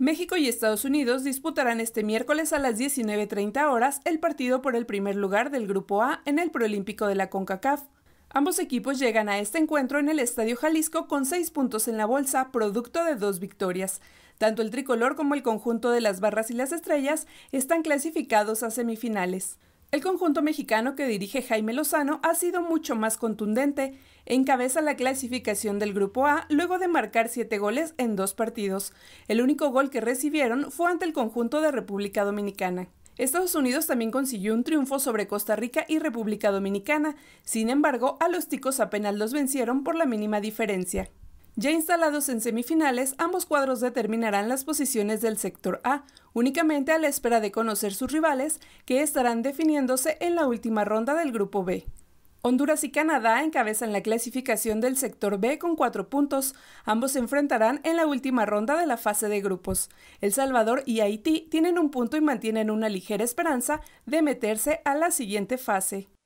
México y Estados Unidos disputarán este miércoles a las 19.30 horas el partido por el primer lugar del Grupo A en el Preolímpico de la CONCACAF. Ambos equipos llegan a este encuentro en el Estadio Jalisco con seis puntos en la bolsa, producto de dos victorias. Tanto el tricolor como el conjunto de las barras y las estrellas están clasificados a semifinales. El conjunto mexicano que dirige Jaime Lozano ha sido mucho más contundente. Encabeza la clasificación del Grupo A luego de marcar siete goles en dos partidos. El único gol que recibieron fue ante el conjunto de República Dominicana. Estados Unidos también consiguió un triunfo sobre Costa Rica y República Dominicana. Sin embargo, a los ticos apenas los vencieron por la mínima diferencia. Ya instalados en semifinales, ambos cuadros determinarán las posiciones del sector A, únicamente a la espera de conocer sus rivales, que estarán definiéndose en la última ronda del grupo B. Honduras y Canadá encabezan la clasificación del sector B con cuatro puntos. Ambos se enfrentarán en la última ronda de la fase de grupos. El Salvador y Haití tienen un punto y mantienen una ligera esperanza de meterse a la siguiente fase.